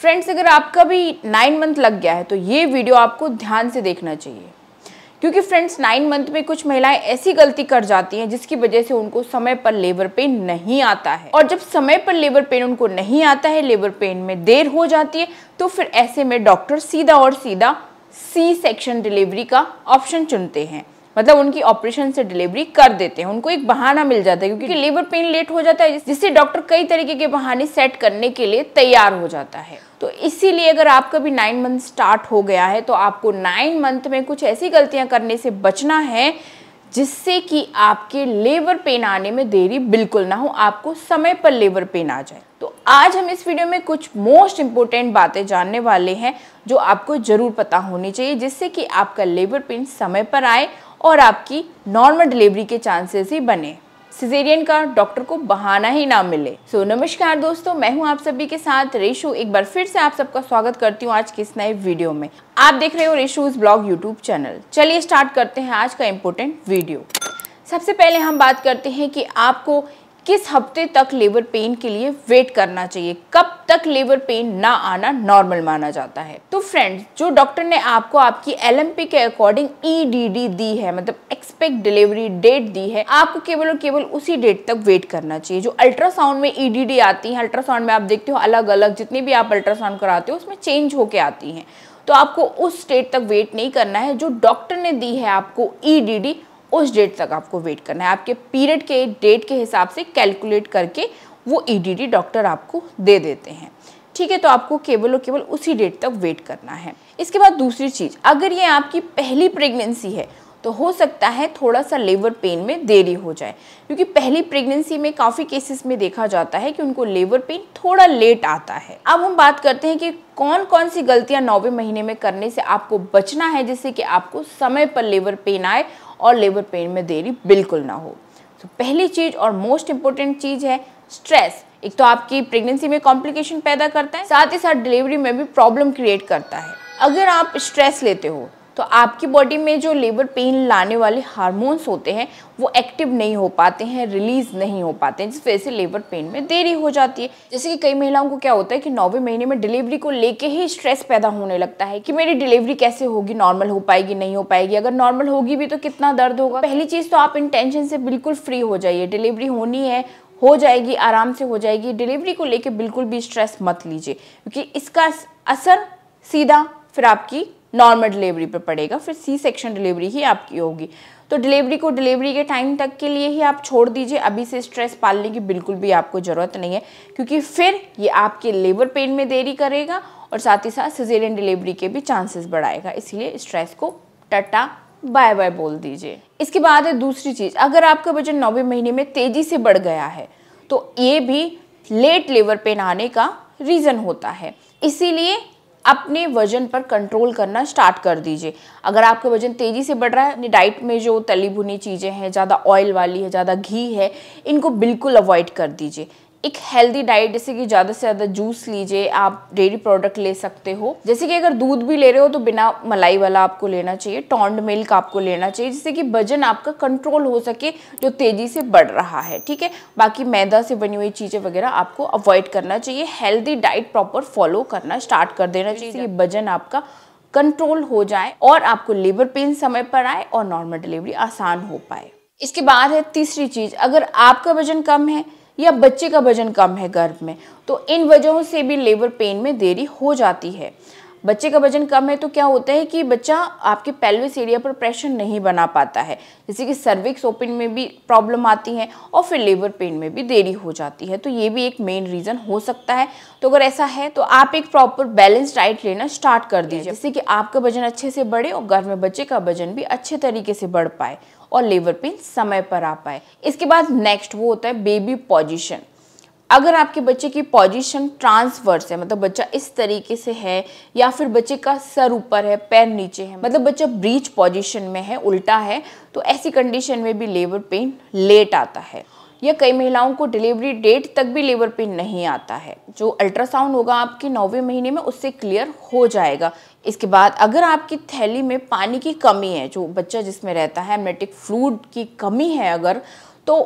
friends अगर आपका भी नाइन मंथ लग गया है तो ये वीडियो आपको ध्यान से देखना चाहिए क्योंकि फ्रेंड्स नाइन मंथ में कुछ महिलाएं ऐसी गलती कर जाती हैं जिसकी वजह से उनको समय पर लेबर पेन नहीं आता है और जब समय पर लेबर पेन उनको नहीं आता है लेबर पेन में देर हो जाती है तो फिर ऐसे में डॉक्टर सीधा और सीधा सी सेक्शन डिलीवरी का ऑप्शन चुनते हैं मतलब उनकी ऑपरेशन से डिलीवरी कर देते हैं उनको एक बहाना मिल जाता है क्योंकि लेबर पेन लेट हो जाता है जिससे डॉक्टर कई तरीके के बहाने सेट करने के लिए तैयार हो जाता है तो इसीलिए अगर आपका भी नाइन मंथ स्टार्ट हो गया है तो आपको नाइन मंथ में कुछ ऐसी गलतियां करने से बचना है जिससे कि आपके लेबर पेन आने में देरी बिल्कुल ना हो आपको समय पर लेबर पेन आ जाए तो आज हम इस वीडियो में कुछ मोस्ट इम्पोर्टेंट बातें जानने वाले हैं जो आपको ज़रूर पता होनी चाहिए जिससे कि आपका लेबर पेन समय पर आए और आपकी नॉर्मल डिलीवरी के चांसेस ही बने सिजेरियन का डॉक्टर को बहाना ही ना मिले सो so, नमस्कार दोस्तों मैं हूं आप सभी के साथ रेशू एक बार फिर से आप सबका स्वागत करती हूं आज के इस नए वीडियो में आप देख रहे हो रेशूज ब्लॉग यूट्यूब चैनल चलिए स्टार्ट करते हैं आज का इम्पोर्टेंट वीडियो सबसे पहले हम बात करते हैं कि आपको किस हफ्ते तक लेबर पेन के लिए वेट करना चाहिए कब तक लेबर पेन ना आना नॉर्मल माना जाता है तो फ्रेंड्स जो डॉक्टर ने आपको आपकी एल के अकॉर्डिंग ईडीडी e दी है मतलब एक्सपेक्ट डिलीवरी डेट दी है आपको केवल और केवल उसी डेट तक वेट करना चाहिए जो अल्ट्रासाउंड में ईडीडी e आती है अल्ट्रासाउंड में आप देखते हो अलग अलग जितनी भी आप अल्ट्रासाउंड कराते हो उसमें चेंज होके आती है तो आपको उस डेट तक वेट नहीं करना है जो डॉक्टर ने दी है आपको ईडीडी e उस डेट तक आपको वेट करना है आपके पीरियड के डेट के हिसाब से कैलकुलेट करके वो ईडीडी e डॉक्टर आपको दे देते हैं ठीक है तो आपको केवल और केवल उसी डेट तक वेट करना है इसके बाद दूसरी चीज़ अगर ये आपकी पहली प्रेगनेंसी है तो हो सकता है थोड़ा सा लेबर पेन में देरी हो जाए क्योंकि पहली प्रेगनेंसी में काफ़ी केसेस में देखा जाता है कि उनको लेबर पेन थोड़ा लेट आता है अब हम बात करते हैं कि कौन कौन सी गलतियां नौवे महीने में करने से आपको बचना है जिससे कि आपको समय पर लेबर पेन आए और लेबर पेन में देरी बिल्कुल ना हो तो पहली चीज़ और मोस्ट इम्पोर्टेंट चीज़ है स्ट्रेस एक तो आपकी प्रेगनेंसी में कॉम्प्लिकेशन पैदा करता है साथ ही साथ डिलीवरी में भी प्रॉब्लम क्रिएट करता है अगर आप स्ट्रेस लेते हो तो आपकी बॉडी में जो लेबर पेन लाने वाले हार्मोन्स होते हैं वो एक्टिव नहीं हो पाते हैं रिलीज नहीं हो पाते हैं जिस वजह से लेबर पेन में देरी हो जाती है जैसे कि कई महिलाओं को क्या होता है कि नौवे महीने में डिलीवरी को लेके ही स्ट्रेस पैदा होने लगता है कि मेरी डिलीवरी कैसे होगी नॉर्मल हो पाएगी नहीं हो पाएगी अगर नॉर्मल होगी भी तो कितना दर्द होगा पहली चीज़ तो आप इन टेंशन से बिल्कुल फ्री हो जाइए डिलीवरी होनी है हो जाएगी आराम से हो जाएगी डिलीवरी को लेके बिल्कुल भी स्ट्रेस मत लीजिए क्योंकि इसका असर सीधा फिर आपकी नॉर्मल डिलीवरी पर पड़ेगा फिर सी सेक्शन डिलीवरी ही आपकी होगी तो डिलीवरी को डिलीवरी के टाइम तक के लिए ही आप छोड़ दीजिए अभी से स्ट्रेस पालने की बिल्कुल भी आपको ज़रूरत नहीं है क्योंकि फिर ये आपके लेबर पेन में देरी करेगा और साथ ही साथ सिजेरियन डिलीवरी के भी चांसेस बढ़ाएगा इसलिए स्ट्रेस को टटा बाय बाय बोल दीजिए इसके बाद है दूसरी चीज़ अगर आपका वजन नौवें महीने में तेज़ी से बढ़ गया है तो ये भी लेट लेबर पेन आने का रीज़न होता है इसीलिए अपने वजन पर कंट्रोल करना स्टार्ट कर दीजिए अगर आपका वजन तेज़ी से बढ़ रहा है अपनी डाइट में जो तली भुनी चीज़ें हैं ज़्यादा ऑयल वाली है ज़्यादा घी है इनको बिल्कुल अवॉइड कर दीजिए एक हेल्दी डाइट जैसे कि ज़्यादा से ज़्यादा जूस लीजिए आप डेयरी प्रोडक्ट ले सकते हो जैसे कि अगर दूध भी ले रहे हो तो बिना मलाई वाला आपको लेना चाहिए टॉन्ड मिल्क आपको लेना चाहिए जिससे कि वजन आपका कंट्रोल हो सके जो तेज़ी से बढ़ रहा है ठीक है बाकी मैदा से बनी हुई चीज़ें वगैरह आपको अवॉइड करना चाहिए हेल्दी डाइट प्रॉपर फॉलो करना स्टार्ट कर देना चाहिए जिससे वजन आपका कंट्रोल हो जाए और आपको लेबर पेन समय पर आए और नॉर्मल डिलीवरी आसान हो पाए इसके बाद है तीसरी चीज़ अगर आपका वजन कम है या बच्चे का वजन कम है गर्भ में तो इन वजहों से भी लेबर पेन में देरी हो जाती है बच्चे का वजन कम है तो क्या होता है कि बच्चा आपके पेल्विस एरिया पर प्रेशर नहीं बना पाता है जैसे कि सर्विक्स ओपन में भी प्रॉब्लम आती है और फिर लेबर पेन में भी देरी हो जाती है तो ये भी एक मेन रीज़न हो सकता है तो अगर ऐसा है तो आप एक प्रॉपर बैलेंस डाइट लेना स्टार्ट कर दीजिए जैसे कि आपका वजन अच्छे से बढ़े और घर में बच्चे का वजन भी अच्छे तरीके से बढ़ पाए और लेबर पेन समय पर आ पाए इसके बाद नेक्स्ट वो होता है बेबी पॉजिशन अगर आपके बच्चे की पोजीशन ट्रांसवर्स है मतलब बच्चा इस तरीके से है या फिर बच्चे का सर ऊपर है पैर नीचे है मतलब बच्चा ब्रीच पोजीशन में है उल्टा है तो ऐसी कंडीशन में भी लेबर पेन लेट आता है या कई महिलाओं को डिलीवरी डेट तक भी लेबर पेन नहीं आता है जो अल्ट्रासाउंड होगा आपके नौवें महीने में उससे क्लियर हो जाएगा इसके बाद अगर आपकी थैली में पानी की कमी है जो बच्चा जिसमें रहता है एमनेटिक फ्लूड की कमी है अगर तो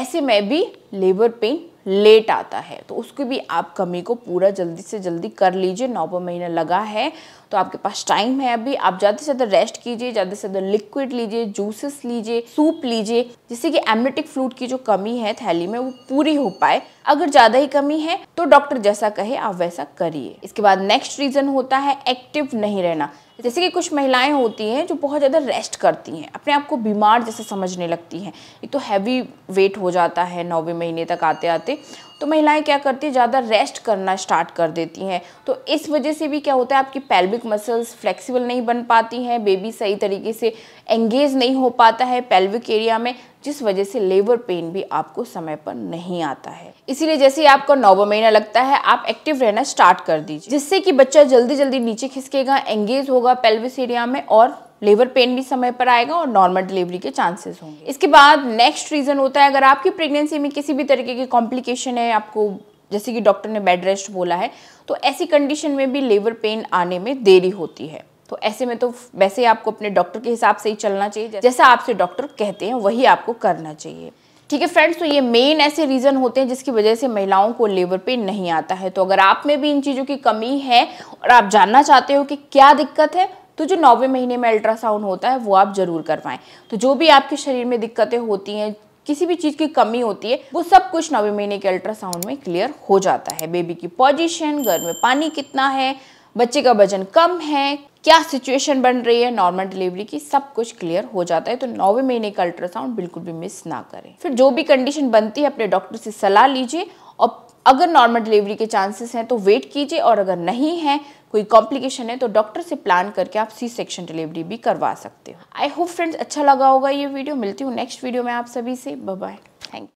ऐसे में भी लेबर पेन लेट आता है तो उसकी भी आप कमी को पूरा जल्दी से जल्दी कर लीजिए नौवा महीना लगा है तो आपके पास टाइम है अभी आप ज़्यादा से ज़्यादा रेस्ट कीजिए ज़्यादा से ज़्यादा लिक्विड लीजिए जूसेस लीजिए सूप लीजिए जिससे कि एमनेटिक फ्लूड की जो कमी है थैली में वो पूरी हो पाए अगर ज़्यादा ही कमी है तो डॉक्टर जैसा कहे आप वैसा करिए इसके बाद नेक्स्ट रीज़न होता है एक्टिव नहीं रहना जैसे कि कुछ महिलाएं होती हैं जो बहुत ज़्यादा रेस्ट करती हैं अपने आप को बीमार जैसे समझने लगती हैं एक तो हैवी वेट हो जाता है नौवे महीने तक आते आते तो महिलाएं क्या करती हैं ज़्यादा रेस्ट करना स्टार्ट कर देती हैं तो इस वजह से भी क्या होता है आपकी पैल्विक मसल्स फ्लेक्सिबल नहीं बन पाती हैं बेबी सही तरीके से एंगेज नहीं हो पाता है पैल्विक एरिया में जिस वजह से लेबर पेन भी आपको समय पर नहीं आता है इसीलिए जैसे ही आपका नौवा महीना लगता है आप एक्टिव रहना स्टार्ट कर दीजिए जिससे कि बच्चा जल्दी जल्दी नीचे खिसकेगा एंगेज होगा पेल्विस एरिया में और लेबर पेन भी समय पर आएगा और नॉर्मल डिलीवरी के चांसेस होंगे इसके बाद नेक्स्ट रीज़न होता है अगर आपकी प्रेगनेंसी में किसी भी तरीके की कॉम्प्लिकेशन है आपको जैसे कि डॉक्टर ने बेड रेस्ट बोला है तो ऐसी कंडीशन में भी लेबर पेन आने में देरी होती है तो ऐसे में तो वैसे ही आपको अपने डॉक्टर के हिसाब से ही चलना चाहिए जैसा आपसे डॉक्टर कहते हैं वही आपको करना चाहिए ठीक है फ्रेंड्स तो ये मेन ऐसे रीज़न होते हैं जिसकी वजह से महिलाओं को लेबर पेन नहीं आता है तो अगर आप में भी इन चीज़ों की कमी है और आप जानना चाहते हो कि क्या दिक्कत है तो जो नौवे महीने में अल्ट्रासाउंड होता है वो आप ज़रूर करवाएं तो जो भी आपके शरीर में दिक्कतें होती हैं किसी भी चीज़ की कमी होती है वो सब कुछ नौवे महीने के अल्ट्रासाउंड में क्लियर हो जाता है बेबी की पोजिशन घर में पानी कितना है बच्चे का वजन कम है क्या सिचुएशन बन रही है नॉर्मल डिलीवरी की सब कुछ क्लियर हो जाता है तो नौवे महीने का अल्ट्रासाउंड बिल्कुल भी मिस ना करें फिर जो भी कंडीशन बनती है अपने डॉक्टर से सलाह लीजिए और अगर नॉर्मल डिलीवरी के चांसेस हैं तो वेट कीजिए और अगर नहीं है कोई कॉम्प्लिकेशन है तो डॉक्टर से प्लान करके आप सी सेक्शन डिलीवरी भी करवा सकते हो आई होप फ्रेंड्स अच्छा लगा होगा ये वीडियो मिलती हूँ नेक्स्ट वीडियो में आप सभी से बाय थैंक